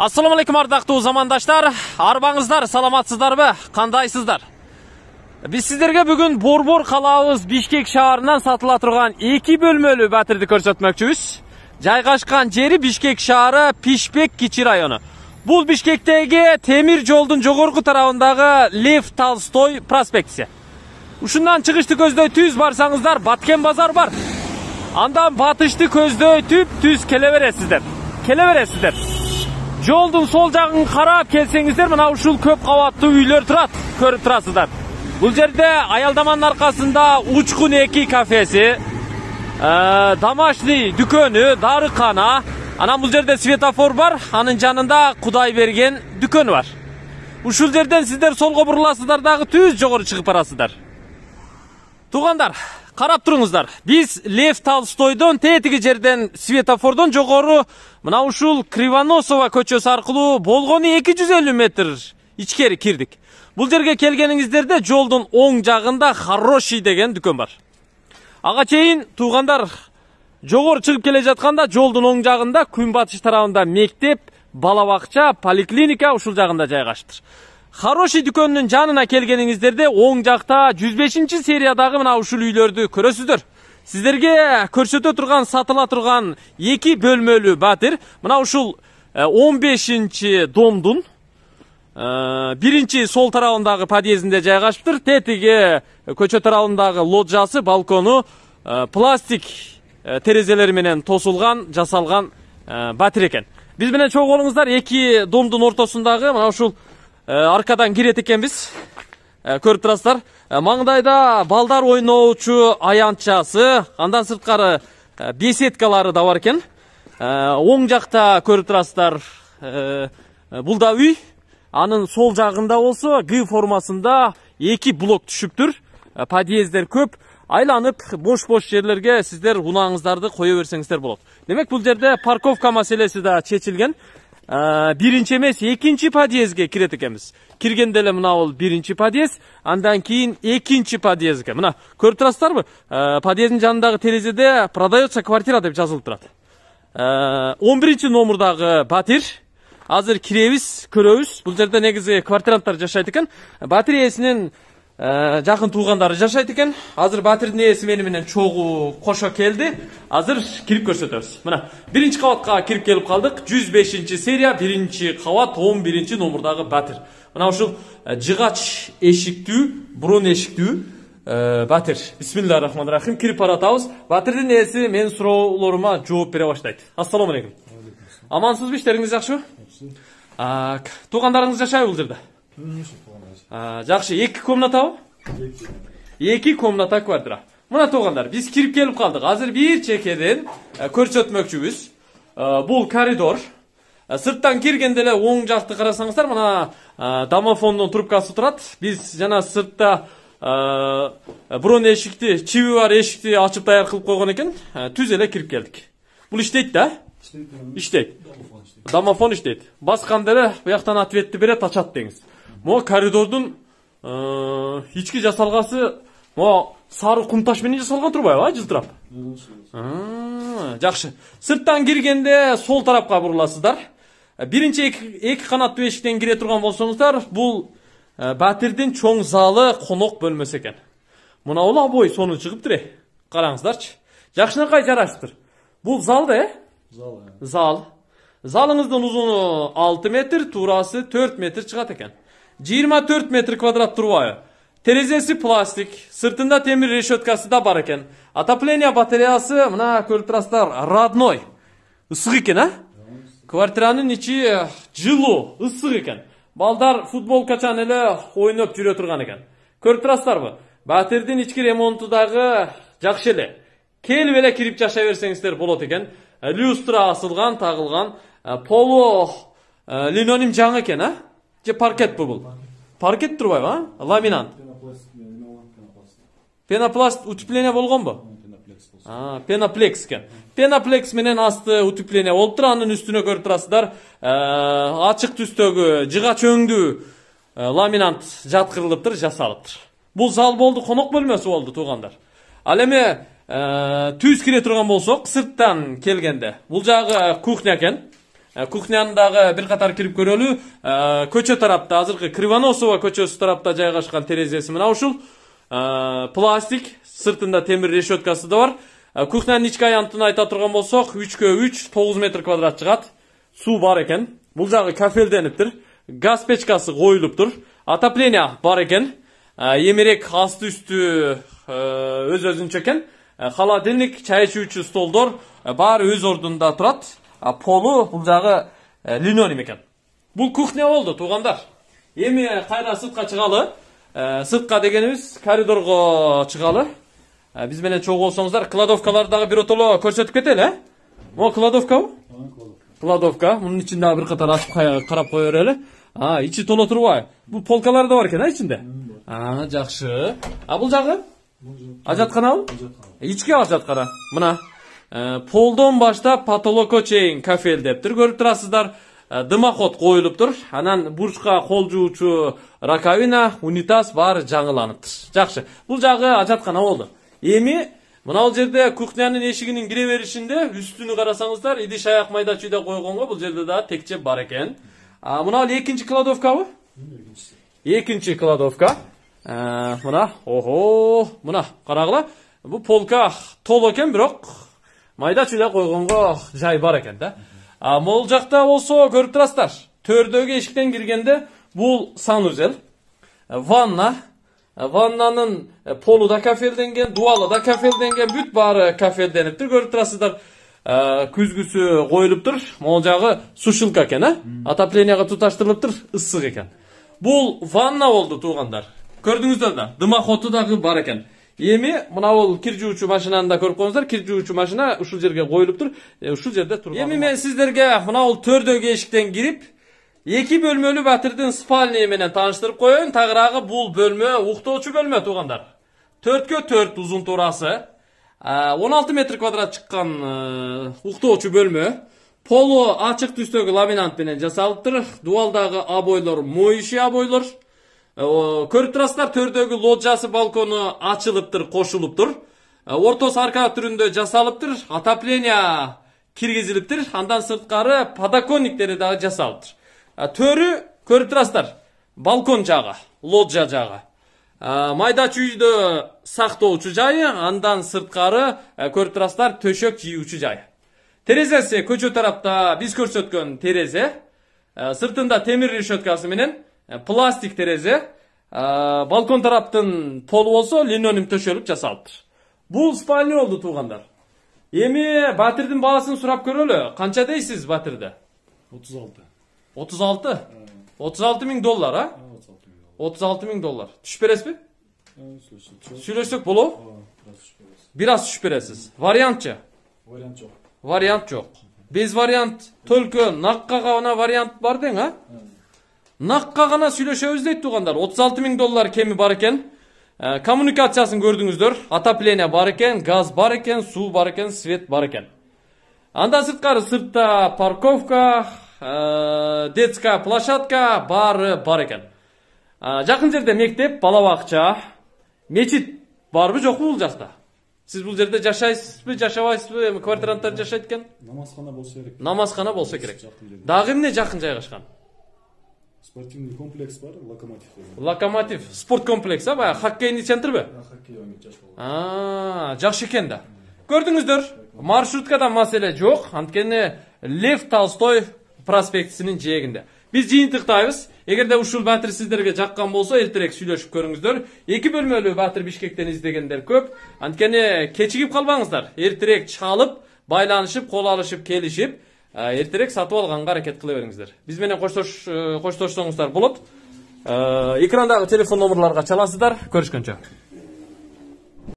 Ассаламу алейкум ардақты замандаштар. Арбаңыздар, саламатсыздарбы? қандайсыздар. Биз сиздерге бүгүн Борбор қалауыз Бишкек шаарынан сатыла турган 2 бөлмөлүү батирди көрсөтмөкчүбүз. Жайғашқан жери Бишкек шаары, Пишпек кичи району. Бұл Бишкектегі темір жолдың жогорку тарабындагы Лев Толстой проспектісі. Ушундан чыгышты көздөй түз барсаңыздар, Баткен базар бар. Андан батышты көздөй түп түз келе бересиздер. Келе жолдың сол жағын қарап келсеңіздер мынау ушул көп қабатты үйлер тұрады көріп тұрасыздар бұл жерде аялдаманың арқасында учкун эки кафеси ә, домашний дүкөнү дарыкана анан бұл жерде светофор бар анын жанында құдай берген дүкөн бар ушул жерден сіздер солго бұрыласыздар дағы түз жоғары шығып барасыздар туғандар қарап тұрыңыздар біз лев толстойдон тетігі жерден светофордон жогору мына ушул кривоносова көчөсү аркылуу болгону эки метр ичкери кирдик Бұл жерге келгениңиздерде жолдун оң жағында хороший деген дүкөн бар Аға чейин туугандар жогору чыгып келе жатқанда жолдун оң жағында күн батыш тарабында мектеп бала поликлиника ушул жағында жайғаштыр. Хороший дүкөнүнүн жанына келгениңиздерде оң жакта 105 сериядагы мына ушул үйлөрдү көрөсүздөр. Сиздерге көрсөтө турган сатыла турган эки бөлмөлүү батир мына ушул 15-чи домдун биринчи сол тарабындагы подъездинде жайгашыптыр. Тетиги көчө тарабындагы лоджасы, балкону пластик терезелер менен тосулган, жасалган батир экен. Биз менен чогуу эки домдун ортосундагы мына ушул Э, аркадан кирет біз, э, көрүп турасыздар э, маңдайда балдар ойноочу аянтчасы андан сырткары беседкалары да бар экен оң жақта көрүп турасыздар бул да үй анын сол жағында болсо г формасында екі блок түшүптүр подъезддер көп айланып бош бош жерлерге сиздер унааңыздарды кое берсеңиздер болот демек бул жерде парковка маселеси да чечилген Э, биринчи эмес экинчи подъездге кирет экенбиз киргенде эле мына бул биринчи подъезд андан кийин экинчи подъездге мына көрүп турасыздарбы э, подъезддин жанындагы терезеде продается квартира деп жазылып турат э, он биринчи номурдагы батир азыр киребиз көрөбүз бул жерде негизи квартиранттар жашайт экен батир ээсинин Э, жақын туғандары жашайды екен азыр батирдин ээси мени менен чогуу кошо азыр кирип көрсөтөбүз мына биринчи кабатка кирип келип калдык жүз бешинчи серия биринчи кабат он биринчи номурдагы батир мына ушул э, жыгач эшиктүү брон эшиктүү э, батир бисмилла рахман рахим кирип баратабыз батирдин ээси менин суроолорума жооп бере баштайт ассалому алейкум амансызбы иштериңиз жакшыбы туугандарыңыз жашайбы бул жерде жакшы эки комнатабы эки комната квадрат мына туугандар биз кирип келип калдык азыр бир чекеден көрсөтмөкчүбүз бул коридор сырттан киргенде эле оң жакты карасаңыздар мына домофондун трубкасы турат биз жана сыртта брон эшикти чиби бар эшикти ачып даяр кылып койгон экен түз эле кирип келдик бул иштейт да иштейт иштейт домофон иштейт басканда эле бияктан ответти берет ачат деңиз мо коридордун э, ички жасалгасы мо сары кум таш менен жасалган турбайбы а жылтырап жакшы сырттан киргенде сол тарапка буруласыздар биринчи эки канаттуу эшиктен кире турган болсоңуздар бул э, батирдин чоң залы конок бөлмөсү экен мына бул обой сонун чыгыптыр э караңыздарчы жакшынакай жарашыптыр бул зал да э зал зал залыңыздын узуну алты метр туурасы төрт метр чыгат экен 24 метр квадрат турбайбы терезеси пластик. Сыртында темір решеткасы да бар экен Отопление батареясы мына көріп тұрасыздар, родной. ысык екен, а? Квартираның ичи жылу, ысық екен. Балдар футболкачан эле ойноп жүрө турган экен. Көрүп турасыздарбы? Батирдин ички ремонтудагы жакшы эле. Келип эле кирип жашай берсеңиздер болот экен. Люстра асылган, тагылган, полу линоним жаңы экен, а? же паркет бул паркет турбайбы а ламинант пенопласт утепление болгонбу пеноплекс экен пеноплекс менен асты утепление болуп анын үстүнө көрүп турасыздар ә, ачык түстөгү жыга чөңдүү ә, ламинант жаткырылыптыр жасалыптыр бул зал болду конок бөлмөсү болду туугандар ал эми ә, түз кире турган болсок сырттан келгенде бул жагы кухня экен Э, кухняндагы бир катар кирип көрөлү э, көчө тарапта азыркы кривоносова көчөсү тарапта жайгашкан терезеси мына ушул э, пластик сыртында темир решеткасы да бар кухнянын ички аянтын айта турган болсок үчкө үч тогуз метр квадрат чыгат суу бар экен бул жагы кафелдениптир газ печкасы коюлуптур отопление бар экен эмерек асты үстү өз өзүнчө экен холодильник чай ичүүчү столдор баары өз ордунда турат полу бұл жағы линоним екен бұл кухня болды туғандар эми кайра сыртка чыгалы сыртка дегенибиз коридорго чыгалы биз менен чогуу болсоңуздар кладовкаларды дагы биротоло көрсөтүп кетели э могу кладовкабы кладовка мунун ичин дагы бир катар ачып карап кое берели ичи толо турбайбы бул полкалар да бар экен э ичинде жакшы а бул жагы ажатканабы ички ажаткана мына полдон баштап потолокко чейин дептир көрүп турасыздар дымоход коюлуптур анан бурчка кол жуучу раковина унитаз баары жаңыланыптыр жакшы бул жагы ажаткана болду эми мынал жерде кухнянын эшигинин кире беришинде үстүнү карасаңыздар идиш аяк майда чүйдө койгонго бул жерде дагы текче бар экен мынал экинчи кладовкабы экинчи кладовка мына ого мына карагыла бул полка толо экен бирок майда чүйдө койгонго жай бар экен да а могул жакта болсо көріп турасыздар төрдөгү эшиктен кіргенде бұл санузел э, ванна э, ваннаның э, полу да кафелденген дубалы да кафелденген бүт баары кафелдениптир көріп турасыздар күзгісі қойылып тұр мол жағы сушилка экен э отопленияга тұр ысык экен бұл ванна болды туғандар көрдүңүздөр да дымоходу дагы бар экен эми мына бул кир жуучу машинаны да көрүп коюңуздар кир жуучу машина ушул жерге коюлуптур ушул жерде тур эми мен сиздерге мына бул төрдөгү эшиктен кирип эки бөлмөлүү батирдин спальни менен тааныштырып коеюн тагыраагы бул бөлмө уктоочу бөлмө туугандар төрткө төрт узун туурасы он алты метр квадрат чыккан уктоочу бөлмө полу ачык түстөгү ламинант менен жасалыптыр дубалдагы обойлор моющий обойлор Э, көрүп турасыздар төрдөгү лоджасы балкону ачылыптыр тұр. Э, ортосу арка түрүндө жасалыптыр отопление киргизилиптир андан сырткары подоконниктери дагы жасалыптыр э, төрү көріп турасыздар балкон жағы лоджа жагы чүйді чүйдө сактоочу жайы андан сырткары көрүп турасыздар төшөк жыюучу жайы терезеси көчө тарапта биз көрсөткөн терезе сыртында темир решеткасы менен E, plastik tereze e, balkon taraptın polu olsa linonim töşölüp jasalıptır. Bu spalni oldu tuğanlar. Emi Batırdın balasını sorap körölü. Kança deysiz Batırda? 36. 36? Evet. 36 bin dolar ha? Evet, 36 bin dolar. Düşüperes mi? Evet, Sülöşsök bulu? Biraz şüphesiz. Variantça? Variant yok. Variant yok. Biz variant tölkü nakka kavana variant var den ha? Evet. Наққағана ғана süleşeviz deyip туғандар, 36 bin доллар кемі bar бар E, коммуникациясын gördüğünüzdür. Ataplene бар екен су бар екен su бар екен свет Анда сырткары сыртта парковка, ә, детская площадка бары бар екен. жақын жерде мектеп, бала бақша, мечит барбы па бұл жақта? Сіз бұл жерде жашайсыз бе, жашабайсыз бе, квартиранттар жашайды екен? болса керек. Намазхана болса керек. Дағы жақын жайғашқан? спортивный комплекс бар локомотив локомотив спорт комплекс а баягы хоккейный центр бе хоккей ойнойт жакшы экен да көрдүңүздөр маршруткада маселе жок анткени лев толстой проспектисинин жээгинде биз жыйынтыктайбыз эгерде ушул батир сиздерге жаккан болсо эртерээк сүйлөшүп көрүңүздөр эки бөлмөлүү батир бишкектен издегендер көп анткени кечигип калбаңыздар эртерээк чалып байланышып кол алышып келишип эртерээк ә, сатып алганга аракет кыла бериңиздер биз менен коштошсоңуздар ә, болот ә, экрандагы телефон номерларга чаласыздар көрүшкөнчө